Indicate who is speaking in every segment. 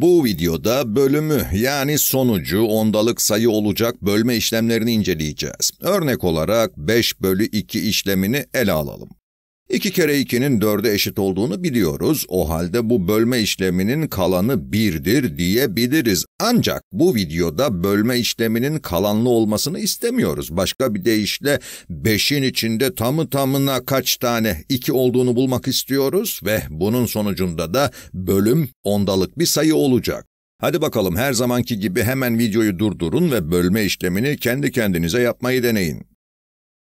Speaker 1: Bu videoda bölümü yani sonucu ondalık sayı olacak bölme işlemlerini inceleyeceğiz. Örnek olarak 5 bölü 2 işlemini ele alalım. 2 kere 2'nin 4'e eşit olduğunu biliyoruz. O halde bu bölme işleminin kalanı 1'dir diyebiliriz. Ancak bu videoda bölme işleminin kalanlı olmasını istemiyoruz. Başka bir deyişle 5'in içinde tamı tamına kaç tane 2 olduğunu bulmak istiyoruz ve bunun sonucunda da bölüm ondalık bir sayı olacak. Hadi bakalım her zamanki gibi hemen videoyu durdurun ve bölme işlemini kendi kendinize yapmayı deneyin.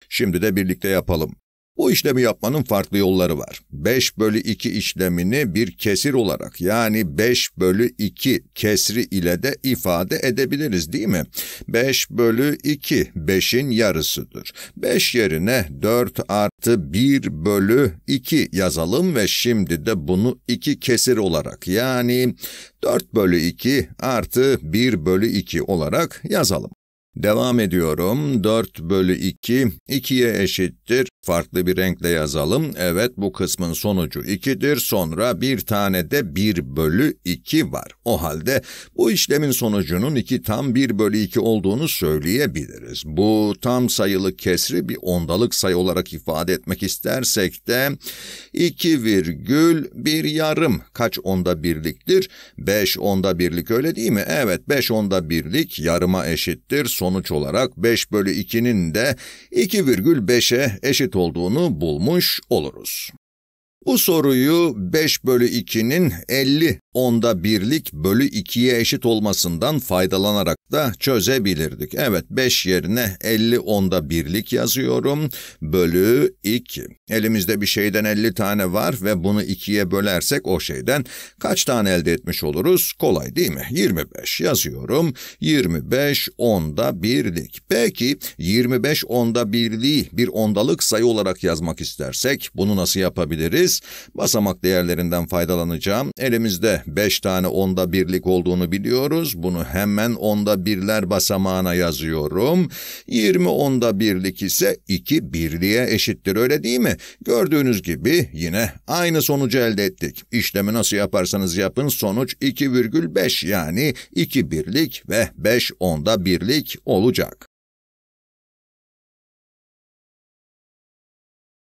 Speaker 1: Şimdi de birlikte yapalım. Bu işlemi yapmanın farklı yolları var. 5 bölü 2 işlemini bir kesir olarak yani 5 bölü 2 kesri ile de ifade edebiliriz değil mi? 5 bölü 2 5'in yarısıdır. 5 yerine 4 artı 1 bölü 2 yazalım ve şimdi de bunu 2 kesir olarak yani 4 bölü 2 artı 1 bölü 2 olarak yazalım. Devam ediyorum. 4 bölü 2, 2'ye eşittir. Farklı bir renkle yazalım. Evet bu kısmın sonucu 2'dir. Sonra bir tane de 1 bölü 2 var. O halde bu işlemin sonucunun 2 tam 1 bölü 2 olduğunu söyleyebiliriz. Bu tam sayılı kesri bir ondalık sayı olarak ifade etmek istersek de 2 virgül 1 yarım kaç onda birliktir? 5 onda birlik öyle değil mi? Evet 5 onda birlik yarıma eşittir. Son sonuç olarak 5 bölü 2'nin de 2,5'e eşit olduğunu bulmuş oluruz. Bu soruyu 5 bölü 2'nin 50 onda birlik bölü 2'ye eşit olmasından faydalanarak da çözebilirdik. Evet 5 yerine 50 onda birlik yazıyorum. Bölü 2. Elimizde bir şeyden 50 tane var ve bunu 2'ye bölersek o şeyden kaç tane elde etmiş oluruz? Kolay değil mi? 25 yazıyorum. 25 onda birlik. Peki 25 onda birliği bir ondalık sayı olarak yazmak istersek bunu nasıl yapabiliriz? edeceğiz. Basamak değerlerinden faydalanacağım. Elimizde 5 tane onda birlik olduğunu biliyoruz. Bunu hemen onda birler basamağına yazıyorum. 20 onda birlik ise 2 birliğe eşittir öyle değil mi? Gördüğünüz gibi yine aynı sonucu elde ettik. İşlemi nasıl yaparsanız yapın sonuç 2,5 yani 2 birlik ve 5 onda birlik olacak.